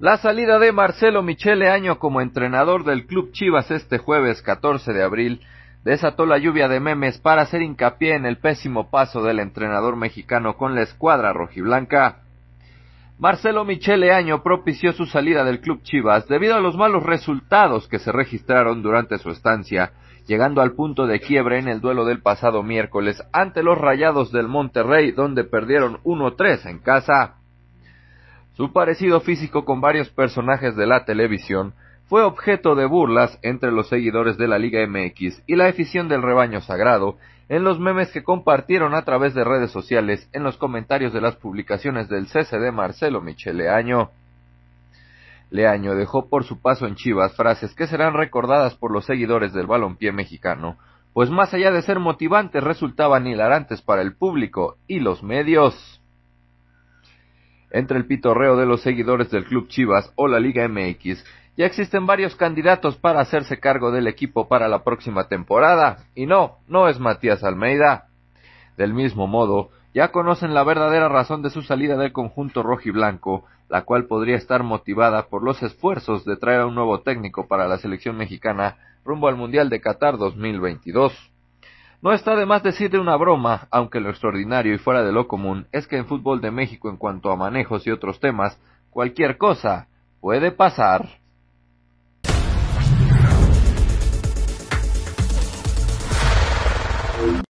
La salida de Marcelo Michele Año como entrenador del Club Chivas este jueves 14 de abril desató la lluvia de memes para hacer hincapié en el pésimo paso del entrenador mexicano con la escuadra rojiblanca. Marcelo Michele Año propició su salida del Club Chivas debido a los malos resultados que se registraron durante su estancia, llegando al punto de quiebre en el duelo del pasado miércoles ante los Rayados del Monterrey, donde perdieron 1-3 en casa. Su parecido físico con varios personajes de la televisión fue objeto de burlas entre los seguidores de la Liga MX y la afición del rebaño sagrado en los memes que compartieron a través de redes sociales en los comentarios de las publicaciones del cese de Marcelo Michel Leaño. Leaño dejó por su paso en Chivas frases que serán recordadas por los seguidores del balompié mexicano, pues más allá de ser motivantes resultaban hilarantes para el público y los medios. Entre el pitorreo de los seguidores del Club Chivas o la Liga MX, ya existen varios candidatos para hacerse cargo del equipo para la próxima temporada, y no, no es Matías Almeida. Del mismo modo, ya conocen la verdadera razón de su salida del conjunto rojiblanco, la cual podría estar motivada por los esfuerzos de traer a un nuevo técnico para la selección mexicana rumbo al Mundial de Qatar 2022. No está de más decir de una broma, aunque lo extraordinario y fuera de lo común es que en fútbol de México en cuanto a manejos y otros temas, cualquier cosa puede pasar.